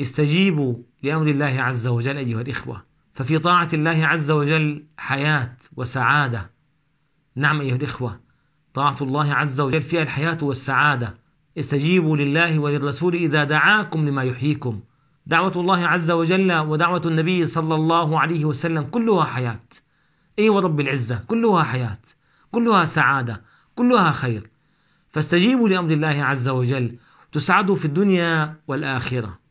استجيبوا لأمر الله عز وجل أيها الإخوة ففي طاعة الله عز وجل حياة وسعادة نعم أيها الإخوة طاعة الله عز وجل فيها الحياة والسعادة استجيبوا لله وللرسول إذا دعاكم لما يحييكم دعوة الله عز وجل ودعوة النبي صلى الله عليه وسلم كلها حياة أيوة ورب العزة كلها حياة كلها سعادة كلها خير فاستجيبوا لأمر الله عز وجل تسعدوا في الدنيا والآخرة